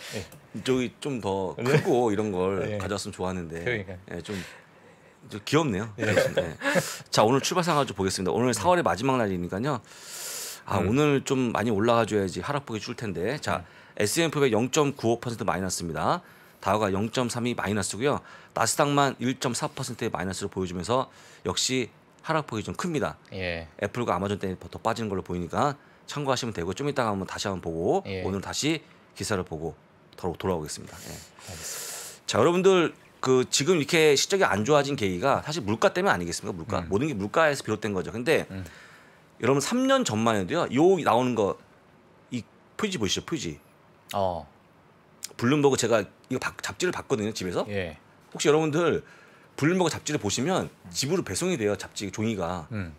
저기 좀더 네. 크고 이런 걸 가져왔으면 좋았는데 그러니까. 예, 좀 귀엽네요. 예. 네. 자 오늘 출발 상황 좀 보겠습니다. 오늘 4월의 마지막 날이니까요. 아 음. 오늘 좀 많이 올라가줘야지 하락폭이 줄 텐데 자 S&P 5 0.95% 마이너스입니다. 다우가 0 3이 마이너스고요. 나스닥만 1.4%의 마이너스를 보여주면서 역시 하락폭이 좀 큽니다. 예. 애플과 아마존 때문에 더 빠지는 걸로 보이니까 참고하시면 되고 좀 이따가 한번 다시 한번 보고 예. 오늘 다시 기사를 보고 바 돌아오겠습니다. 예. 알겠습니다. 자 여러분들 그 지금 이렇게 실적이 안 좋아진 계기가 사실 물가 때문에 아니겠습니까? 물가 음. 모든 게 물가에서 비롯된 거죠. 근데 음. 여러분 3년 전만 해도요. 요 나오는 거 이 표지 보시죠 이 표지. 어. 블룸버그 제가 이거 바, 잡지를 봤거든요 집에서. 예. 혹시 여러분들 블룸버그 잡지를 보시면 집으로 배송이 돼요 잡지 종이가 음.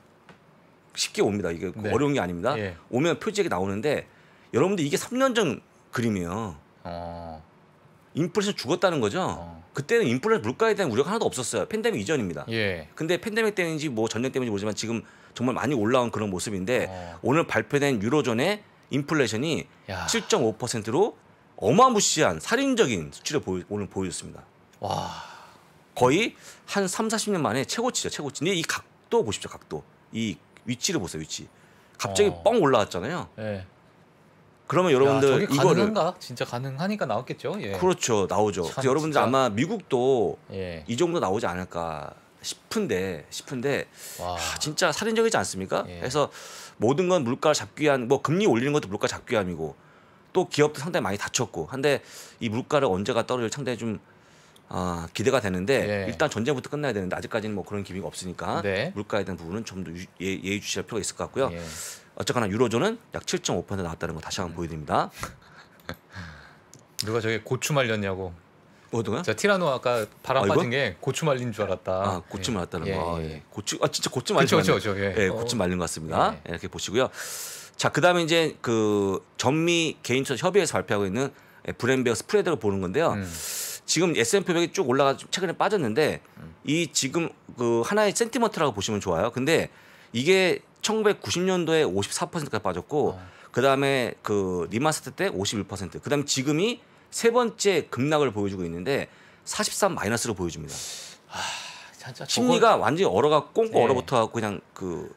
쉽게 옵니다. 이게 네. 어려운 게 아닙니다. 예. 오면 표지에 나오는데 여러분들 이게 3년 전 그림이에요. 어. 인플레이션 죽었다는 거죠. 어. 그때는 인플레 물가에 대한 우려가 하나도 없었어요. 팬데믹 이전입니다. 예. 근데 팬데믹 때문인지 뭐 전쟁 때문인지 모르지만 지금 정말 많이 올라온 그런 모습인데 어. 오늘 발표된 유로존의 인플레이션이 야. 7.5%로 어마무시한 살인적인 수치를 보이, 오늘 보여줬습니다. 와 거의 한 3, 40년 만에 최고치죠 최고치. 근데 이 각도 보십시오 각도. 이 위치를 보세요 위치. 갑자기 어. 뻥 올라왔잖아요. 네. 그러면 여러분들 야, 이거를 진짜 가능하니까 나왔겠죠. 예. 그렇죠 나오죠. 그 여러분들 진짜... 아마 미국도 예. 이 정도 나오지 않을까 싶은데 싶은데 와. 아, 진짜 살인적이지 않습니까? 예. 그래서 모든 건물가 잡기 위한 뭐 금리 올리는 것도 물가 잡기 위함이고 또 기업도 상당히 많이 다쳤고 한데 이 물가를 언제가 떨어질 상당히 좀 아, 기대가 되는데 네. 일단 전쟁부터 끝나야 되는데 아직까지는 뭐 그런 기미가 없으니까 네. 물가에 대한 부분은 좀더 예, 예의 주시할 필요가 있을 것 같고요. 네. 어쨌거나 유로존은 약7.5% 나왔다는 거 다시 한번 보여드립니다. 누가 저게 고추 말렸냐고. 뭐든가요자 어, 티라노 아까 바람 아, 빠진 게 고추 말린 줄 알았다. 아 고추 말랐다는 예. 거. 아, 예. 고추 아 진짜 고추 말린 거. 그렇죠, 그렇죠. 예, 어. 고추 말린 것 같습니다. 이렇게 보시고요. 자, 그다음에 이제 그 전미 개인처 협의회에서 발표하고 있는 브랜베어 스프레드를 보는 건데요. 음. 지금 S&P 500이 쭉 올라가 최근에 빠졌는데 음. 이 지금 그 하나의 센티머트라고 보시면 좋아요. 근데 이게 1990년도에 54%까지 빠졌고 어. 그다음에 그 리마스터 때 51%. 그다음에 지금이 세 번째 급락을 보여주고 있는데 43 마이너스로 보여줍니다. 아, 심리가 완전히 얼어가 꽁꽁 네. 예. 얼어붙어 갖고 그냥 그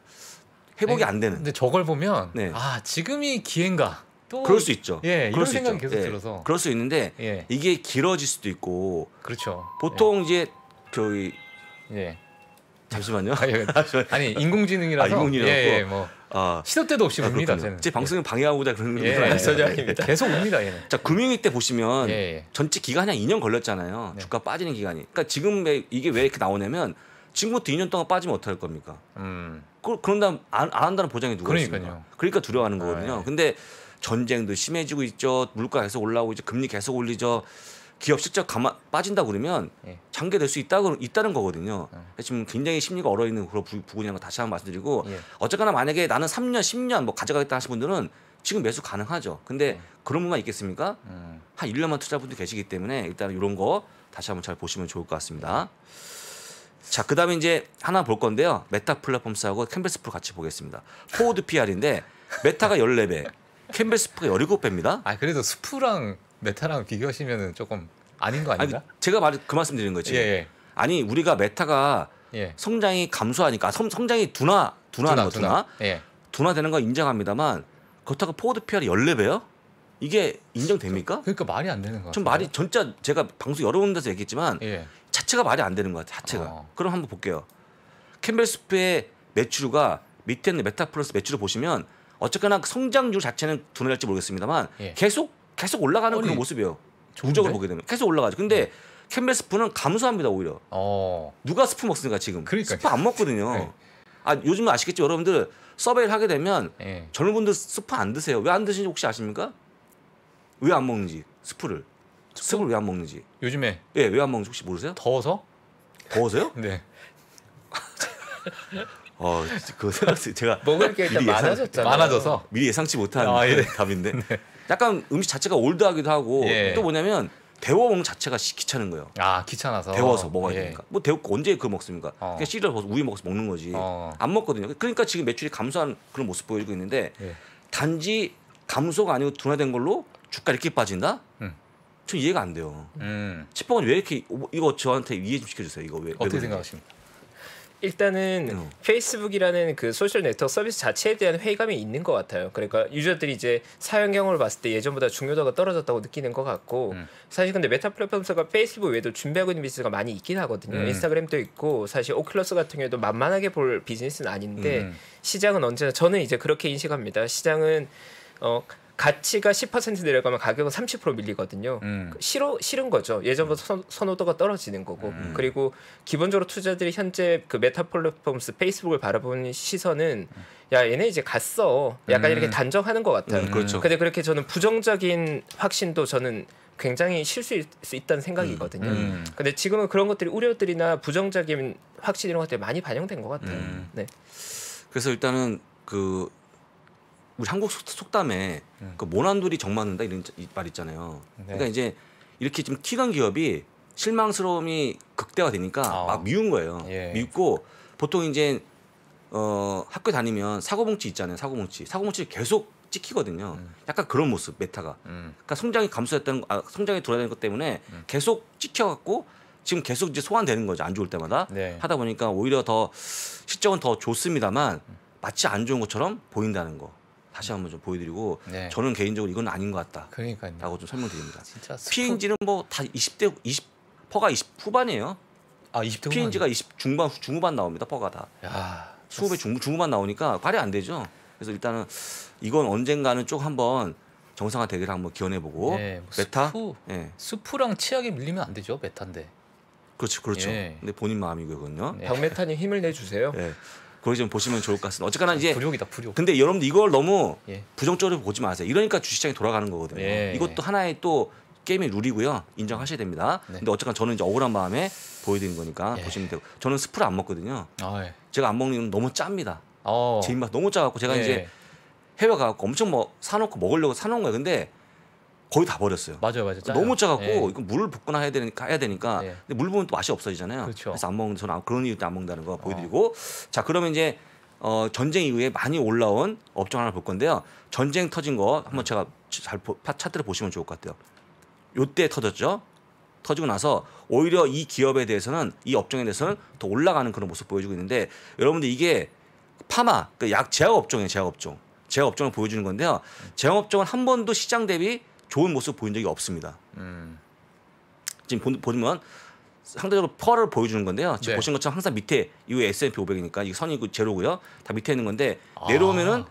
회복이 네. 안 되는. 근데 저걸 보면 네. 아 지금이 기회인가. 또 그럴 수 있죠. 예, 그럴 수 생각이 있죠. 계속 예. 들어서. 그럴 수 있는데 예. 이게 길어질 수도 있고. 그렇죠. 보통 예. 이제 저희 예. 잠시만요. 아, 예. 니 인공지능이라서 아, 인공지능이고 예, 예, 뭐 아, 시도 때도 없이 아, 봅니다. 저는. 제 방송을 예. 방해하고자 그런 건 예, 아니죠. 계속 옵니다. 얘는. 자 금융위 때 보시면 전체 기간이 한 2년 걸렸잖아요. 네. 주가 빠지는 기간이. 그러니까 지금 이게 왜 이렇게 나오냐면 지금부터 2년 동안 빠지면 어떡할 겁니까? 음. 그, 그런 다음 안, 안 한다는 보장이 누가 그러니까요. 있습니까? 그러니까 두려워하는 거거든요. 아, 예. 근데 전쟁도 심해지고 있죠. 물가 계속 올라오고 이제 금리 계속 올리죠. 기업 실적 가만 빠진다 그러면 예. 장기화될 수 있다 있다는 거거든요. 예. 지금 굉장히 심리가 얼어 있는 그런 부분이라는 거 다시 한번 말씀드리고 예. 어쨌거나 만약에 나는 3년, 10년 뭐 가져가겠다 하신 분들은 지금 매수 가능하죠. 근데 예. 그런 분만 있겠습니까? 음. 한 1년만 투자분도 계시기 때문에 일단 이런 거 다시 한번 잘 보시면 좋을 것 같습니다. 자, 그 다음에 이제 하나 볼 건데요. 메타 플랫폼스하고 캔베스프로 같이 보겠습니다. 포워드 PR인데 메타가 14배, 캔베스프가 17배입니다. 아, 그래도 스프랑 메타랑 비교하시면 조금 아닌 거 아닌가? 아니, 제가 말, 그 말씀 드리는 거지. 예, 예. 아니, 우리가 메타가 예. 성장이 감소하니까 아, 성, 성장이 둔화, 둔화는 하 뭐 둔화, 둔화. 둔화. 예. 둔화. 되는 건 인정합니다만 그렇다고 포워드 PR이 14배요? 이게 인정됩니까? 그러니까 말이 안 되는 거같요 말이 진짜 제가 방송 여러 군데서 얘기했지만 예. 하체가 말이 안 되는 것 같아요. 자체가 어. 그럼 한번 볼게요. 캠벨스프의 매출가 밑에 있는 메타플러스 매출을 보시면 어쨌거나 그 성장률 자체는 둔해할지 모르겠습니다만 예. 계속 계속 올라가는 아니, 그런 모습이에요. 종적으로 보게 되면 계속 올라가죠. 근데 네. 예. 캠벨스프는 감소합니다 오히려. 어. 누가 스프 먹습니까 지금? 그러니까. 스프 안 먹거든요. 네. 아 요즘 아시겠죠 여러분들 서베이를 하게 되면 네. 젊은 분들 스프 안 드세요. 왜 안 드시는지 혹시 아십니까? 왜 안 먹는지 스프를. 습을 왜 안 먹는지. 요즘에 예, 왜 안 먹는지 혹시 모르세요? 더워서? 더워서요? 네. 어, 그 생각 제가 먹을 게 일단 미리 예상- 많아졌잖아요. 많아져서 미리 예상치 못한 아, 예. 답인데 네. 약간 음식 자체가 올드하기도 하고 예. 또 뭐냐면 데워 먹는 자체가 귀찮은 거예요. 아 귀찮아서 데워서 먹어야 예. 되니까 뭐 데우고 언제 그거 먹습니까? 어. 그냥 씨를 벗어 우유 먹어서 먹는 거지 어. 안 먹거든요. 그러니까 지금 매출이 감소한 그런 모습 보여주고 있는데 예. 단지 감소가 아니고 둔화된 걸로 주가 이렇게 빠진다? 음. 저 이해가 안 돼요. 음. 1 0번왜 이렇게 이거 저한테 이해 좀 시켜주세요. 이거 왜 어떻게 생각하십니까? 일단은 어. 페이스북이라는 그 소셜 네트워크 서비스 자체에 대한 회의감이 있는 것 같아요. 그러니까 유저들이 이제 사용 경험을 봤을 때 예전보다 중요도가 떨어졌다고 느끼는 것 같고 음. 사실 근데 메타 플랫폼사가 페이스북 외에도 준비하고 있는 비즈가 많이 있긴 하거든요. 음. 인스타그램도 있고 사실 오클러스 같은 경우에도 만만하게 볼 비즈니스는 아닌데 음. 시장은 언제나 저는 이제 그렇게 인식합니다. 시장은 어 가치가 10% 내려가면 가격은 30% 밀리거든요. 음. 그 싫어 싫은 거죠. 예전보다 음. 선, 호도가 떨어지는 거고 음. 음. 그리고 기본적으로 투자들이 현재 그 메타 플랫폼스 페이스북을 바라보는 시선은 음. 야 얘네 이제 갔어. 약간 이렇게 음. 단정하는 것 같아요. 음, 그렇죠. 근데 그렇게 저는 부정적인 확신도 저는 굉장히 실수일 수 있다는 생각이거든요. 음. 근데 지금은 그런 것들이 우려들이나 부정적인 확신 이런 것들이 많이 반영된 것 같아요. 네. 그래서 일단은 그 우리 한국 속담에 음. 그 모난돌이 정맞는다 이런 말 있잖아요. 네. 그러니까 이제 이렇게 좀 튀던 기업이 실망스러움이 극대화되니까 아. 막 미운 거예요. 예. 미고 보통 이제 어 학교 다니면 사고뭉치 있잖아요. 사고뭉치 사고뭉치 계속 찍히거든요. 음. 약간 그런 모습 메타가. 음. 그러니까 성장이 감소했다는 아, 성장이 돌아다니는 것 때문에 음. 계속 찍혀갖고 지금 계속 이제 소환되는 거죠. 안 좋을 때마다 네. 하다 보니까 오히려 더 실적은 더 좋습니다만 마치 안 좋은 것처럼 보인다는 거. 다시 한번 좀 보여드리고 네. 저는 개인적으로 이건 아닌 것 같다. 그러니까요. 라고 좀 설명드립니다. 진짜 슬픈... p 는뭐 다 20대 20 퍼가 20 후반이에요. 아 20대 PNG가 20 중반 중후반 나옵니다. 퍼가 다. 야, 수업에 중, 중후반 나오니까 발이 안 되죠. 그래서 일단은 이건 언젠가는 쭉 한번 정상화 되기를 한번 기원해보고 네, 뭐 메타 수프, 네. 수프랑 치약에 밀리면 안 되죠 메타인데 그렇죠 그렇죠 예. 근데 본인 마음이거든요 네. 박메타님 힘을 내주세요 네. 그걸 좀 보시면 좋을 것 같습니다. 어쨌거나 아, 이제 불욕이다 불욕. 근데 여러분들 이걸 너무 예. 부정적으로 보지 마세요. 이러니까 주식시장이 돌아가는 거거든요. 예. 이것도 예. 하나의 또 게임의 룰이고요. 인정하셔야 됩니다. 네. 근데 어쨌건 저는 이제 억울한 마음에 보여드린 거니까 예. 보시면 되고 저는 스프를 안 먹거든요. 아, 예. 제가 안 먹는 건 너무 짭니다. 어. 제 입맛 너무 짜갖고 제가 예. 이제 해외 가갖고 엄청 뭐 사놓고 먹으려고 사놓은 거예요. 근데 거의 다 버렸어요. 맞아요, 맞아요. 짜요. 너무 짜갖고 네. 이거 물을 붓거나 해야 되니까 해야 되니까 네. 근데 물 부으면 또 맛이 없어지잖아요. 그렇죠. 그래서안 먹는데 저는 그런 이유 때안 먹는다는 거 보여드리고 어. 자 그러면 이제 어, 전쟁 이후에 많이 올라온 업종 하나 볼 건데요. 전쟁 터진 거 한번 제가 잘 보, 차트를 보시면 좋을 것 같아요. 요때 터졌죠. 터지고 나서 오히려 이 기업에 대해서는 이 업종에 대해서는 더 올라가는 그런 모습 보여주고 있는데 여러분들 이게 파마 그 약 제약 업종이에요 제약 업종 제약 업종을 보여주는 건데요 제약 업종은 한 번도 시장 대비 좋은 모습 보인 적이 없습니다. 음. 지금 보, 보면 상대적으로 펄을 보여주는 건데요. 지금 네. 보신 것처럼 항상 밑에 이거 S&P 500이니까 이 선이고 제로고요. 다 밑에 있는 건데 아. 내려오면은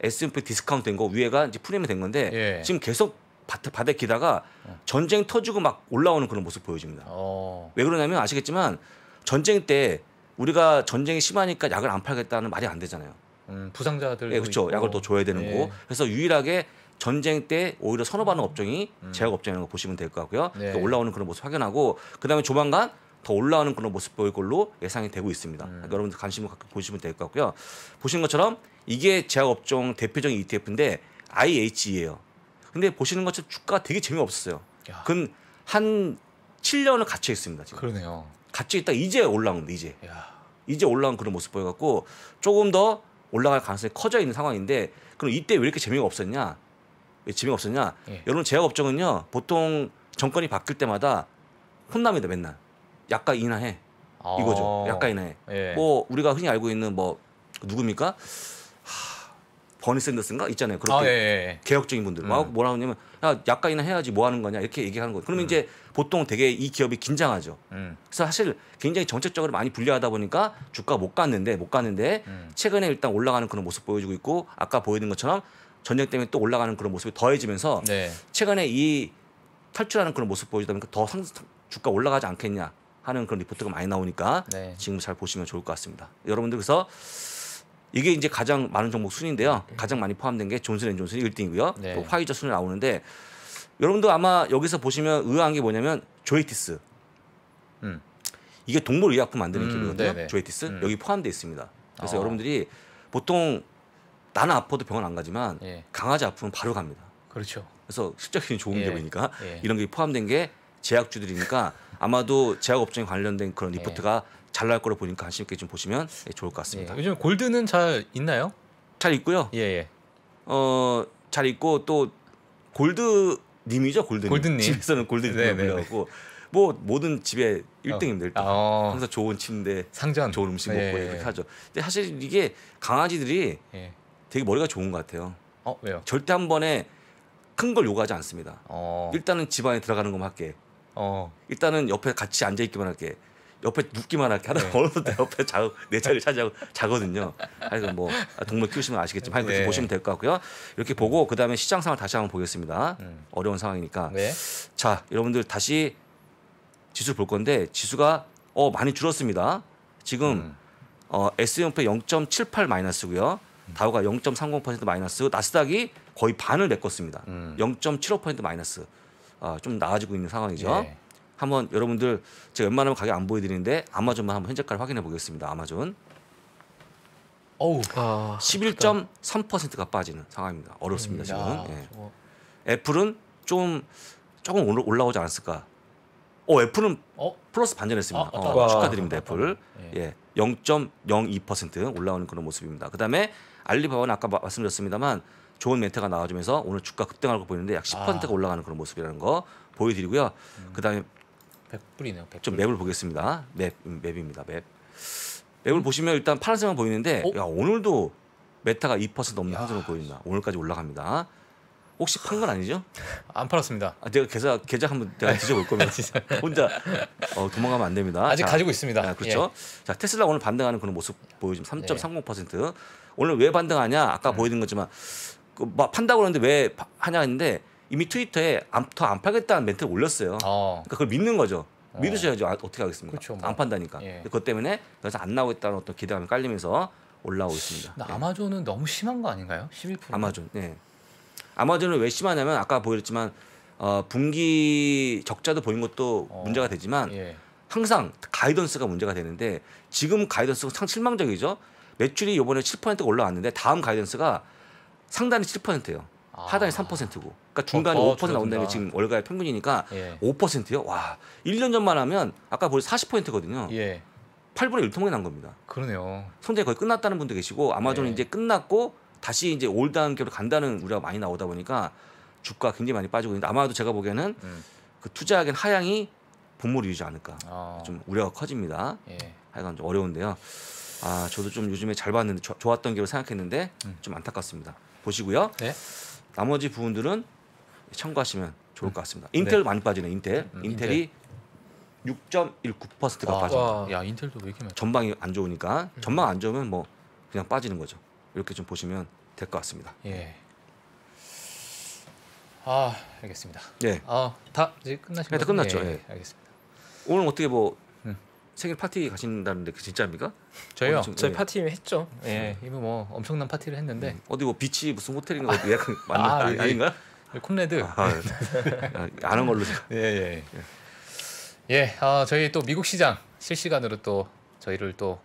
S&P 디스카운트 된 거 위에가 이제 프리미엄 된 건데 예. 지금 계속 바닥, 바닥 기다가 어. 전쟁 터지고 막 올라오는 그런 모습 보여집니다. 오. 어. 왜 그러냐면 아시겠지만 전쟁 때 우리가 전쟁이 심하니까 약을 안 팔겠다는 말이 안 되잖아요. 음, 부상자들 예, 그렇죠. 있고. 약을 더 줘야 되는 예. 거고. 그래서 유일하게 전쟁 때 오히려 선호받는 음. 업종이 음. 제약 업종이라는 거 보시면 될 것 같고요. 네. 올라오는 그런 모습 확인하고 그다음에 조만간 더 올라오는 그런 모습 보일 걸로 예상이 되고 있습니다. 그 여러분들 관심을 갖고 보시면 될 것 같고요. 보신 것처럼 이게 제약 업종 대표적인 ETF인데 IHE예요. 근데 보시는 것처럼 주가 가 되게 재미없었어요. 근한 7년을 갇혀 있습니다. 지금. 그러네요. 갇혀 있다 이제 올라온니다 이제. 야. 이제 올라온 그런 모습 보여갖고 조금 더 올라갈 가능성이 커져 있는 상황인데 그럼 이때 왜 이렇게 재미가 없었냐? 지배가 없었냐? 예. 여러분 제약업종은요 보통 정권이 바뀔 때마다 혼납니다 맨날 약가 인하해 아~ 이거죠 약가 인하해 예. 뭐 우리가 흔히 알고 있는 뭐 누굽니까 하, 버니 샌더스인가 있잖아요 그렇게 아, 예, 예, 예. 개혁적인 분들 막 음. 뭐라 하냐면 야 약가 인하해야지 뭐 하는 거냐 이렇게 얘기하는 거예요 그러면 음. 이제 보통 되게 이 기업이 긴장하죠 음. 그래서 사실 굉장히 정책적으로 많이 불리하다 보니까 주가 못 갔는데 못 갔는데 음. 최근에 일단 올라가는 그런 모습 보여주고 있고 아까 보이는 것처럼 전쟁 때문에 또 올라가는 그런 모습이 더해지면서 네. 최근에 이 탈출하는 그런 모습 보이다 여 보니까 더 상, 주가 올라가지 않겠냐 하는 그런 리포트가 많이 나오니까 네. 지금 잘 보시면 좋을 것 같습니다. 여러분들 그래서 이게 이제 가장 많은 종목 순인데요. 네. 가장 많이 포함된 게 존슨앤존슨이 1등이고요. 네. 또 화이자 순으로 나오는데 여러분도 아마 여기서 보시면 의아한 게 뭐냐면 조이티스. 음. 이게 동물 의약품 만드는 음, 기업이거든요. 네, 네. 조이티스 음. 여기 포함되어 있습니다. 그래서 어. 여러분들이 보통 나는 아파도 병원 안 가지만 예. 강아지 아프면 바로 갑니다. 그렇죠. 그래서 실적인 좋은 예. 기업이니까 예. 이런 게 포함된 게 제약주들이니까 아마도 제약업종에 관련된 그런 예. 리포트가 잘 나올 거로 보니까 관심 있게 좀 보시면 예, 좋을 것 같습니다. 예. 요즘 골드는 잘 있나요? 잘 있고요. 예. 어, 잘 있고 또 골드 님이죠, 골드 님. 골드님. 집에서는 골드 님이라고 네, 네, 네. 뭐 모든 집에 1등입니다. 1등. 어. 아. 항상 좋은 침대, 상전, 좋은 음식 먹고 예. 이렇게 하죠. 근데 사실 이게 강아지들이 예. 되게 머리가 좋은 것 같아요. 어 왜요? 절대 한 번에 큰 걸 요구하지 않습니다. 어. 일단은 집 안에 들어가는 것만 할게. 어. 일단은 옆에 같이 앉아 있기만 할게. 옆에 눕기만 할게. 하다 네. 어느 때 옆에 자, 내 자리를 차지하고 자거든요. 하여튼 그 뭐 아, 동물 키우시면 아시겠지만 하여튼 네. 보시면 될 것 같고요. 이렇게 보고 그 다음에 시장 상황 을 다시 한번 보겠습니다. 음. 어려운 상황이니까. 네. 자 여러분들 다시 지수 볼 건데 지수가 어 많이 줄었습니다. 지금 음. 어, S형표 0.78 마이너스고요. 다우가 0.30% 마이너스, 나스닥이 거의 반을 메꿨습니다. 음. 0.75% 마이너스. 아, 좀 나아지고 있는 상황이죠. 예. 한번 여러분들 제가 웬만하면 가격 안 보여드리는데 아마존만 한번 현재가를 확인해 보겠습니다. 아마존. 어우, 아, 11.3%가 빠지는 상황입니다. 어렵습니다 지금. 야, 예. 애플은 좀 조금 올라오지 않았을까. 어, 애플은 어? 플러스 반전했습니다. 아, 어, 아, 아. 축하드립니다, 애플. 아, 예. 0.02% 올라오는 그런 모습입니다. 그다음에 알리바바는 아까 말씀드렸습니다만 좋은 멘트가 나와주면서 오늘 주가 급등할 거 보이는데 약 10%가 아. 올라가는 그런 모습이라는 거 보여드리고요. 음. 그다음에 100불이네요. 100불. 좀 맵을 보겠습니다. 맵 음, 맵입니다. 맵 맵을 음. 보시면 일단 파란색만 보이는데 어? 야 오늘도 메타가 2% 넘는 상승을 보인다. 오늘까지 올라갑니다. 혹시 판 건 아니죠? 안 팔았습니다. 아, 내가 계좌 계좌 한번 내가 뒤져볼 겁니다. 혼자 어, 도망가면 안 됩니다. 아직 자, 가지고 있습니다. 아, 그렇죠. 예. 자 테슬라 오늘 반등하는 그런 모습 보여주면 3.30% 네. 오늘 왜 반등하냐? 아까 네. 보여준 거지만 그 막 판다고 그러는데 왜 하냐 했는데 이미 트위터에 더 안 팔겠다는 멘트를 올렸어요. 어. 그러니까 그걸 믿는 거죠. 어. 믿으셔야죠. 아, 어떻게 하겠습니까? 그쵸, 뭐. 안 판다니까. 예. 그것 때문에 그래서 안 나오겠다는 어떤 기대감이 깔리면서 올라오고 있습니다. 네. 아마존은 너무 심한 거 아닌가요? 11%. 아마존. 네. 아마존은 왜 심하냐면 아까 보여드렸지만 어, 분기 적자도 보인 것도 어. 문제가 되지만 예. 항상 가이던스가 문제가 되는데 지금 가이던스가 참 실망적이죠. 매출이 이번에 7%가 올라왔는데 다음 가이던스가 상단이 7%예요. 아. 하단이 3%고. 그러니까 어, 중간에 어, 5% 나온다는 게 지금 월가의 평균이니까 예. 5%요. 와, 1년 전만 하면 아까 보신 40%거든요. 예. 8분의 1통이 난 겁니다. 그러네요. 성장이 거의 끝났다는 분도 계시고 아마존이 예. 이제 끝났고 다시 이제 올다운 결로 간다는 우려가 많이 나오다 보니까 주가 굉장히 많이 빠지고 있는데 아마도 제가 보기에는 음. 그 투자하기엔 하향이 본물이지 않을까 아. 좀 우려가 커집니다. 예. 하여간 좀 어려운데요. 아 저도 좀 요즘에 잘 봤는데 조, 좋았던 기로 생각했는데 음. 좀 안타깝습니다. 보시고요. 네. 나머지 부분들은 참고하시면 좋을 음. 것 같습니다. 인텔 네. 많이 빠지네. 인텔. 음, 음 인텔이 인텔. 6.19%가 아, 빠져. 야 인텔도 왜 이렇게 많? 전망이 안 좋으니까 음. 전망 안 좋으면 뭐 그냥 빠지는 거죠. 이렇게 좀 보시면 될 것 같습니다. 예. 아 알겠습니다. 네. 아다 이제 끝나신 네, 거죠? 다 끝났죠. 예, 예. 알겠습니다. 오늘 어떻게 뭐 생일 파티 가신다는데 그 진짜입니까? 저요엄 저희 예. 파티 했죠. 예, 예 이거 뭐 엄청난 파티를 했는데 음. 어디 뭐 비치 무슨 호텔인가 뭐 아, 예약 맞나 아, 아닌가? 콘레드 아, 아는 걸로 제가. 예 예. 예, 어, 저희 또 미국 시장 실시간으로 또 저희를 또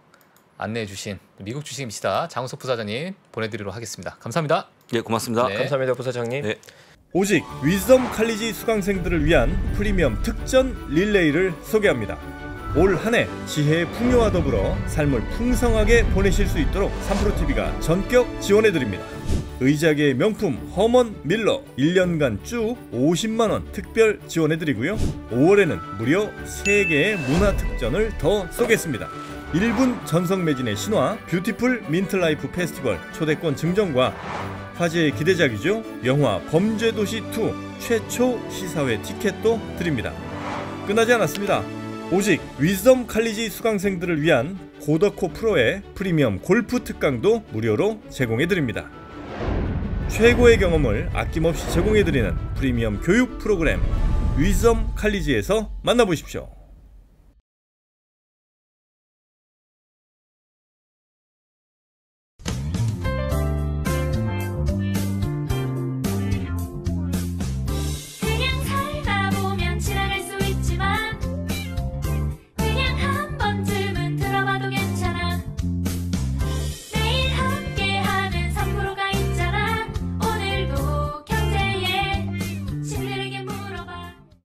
안내해 주신 미국 주식 입시다 장우석 부사장님 보내드리도록 하겠습니다. 감사합니다. 예, 고맙습니다. 네. 감사합니다, 부사장님. 네. 오직 윗섬 칼리지 수강생들을 위한 프리미엄 특전 릴레이를 소개합니다. 올한해 지혜의 풍요와 더불어 삶을 풍성하게 보내실 수 있도록 삼프로TV가 전격 지원해드립니다. 의자계 명품 허먼 밀러 1년간 쭉 50만원 특별 지원해드리고요. 5월에는 무려 3개의 문화특전을 더 쏘겠습니다. 1분 전성 매진의 신화 뷰티풀 민트라이프 페스티벌 초대권 증정과 화제의 기대작이죠. 영화 범죄도시2 최초 시사회 티켓도 드립니다. 끝나지 않았습니다. 오직 위즈덤 칼리지 수강생들을 위한 고더코 프로의 프리미엄 골프 특강도 무료로 제공해드립니다. 최고의 경험을 아낌없이 제공해드리는 프리미엄 교육 프로그램 위즈덤 칼리지에서 만나보십시오.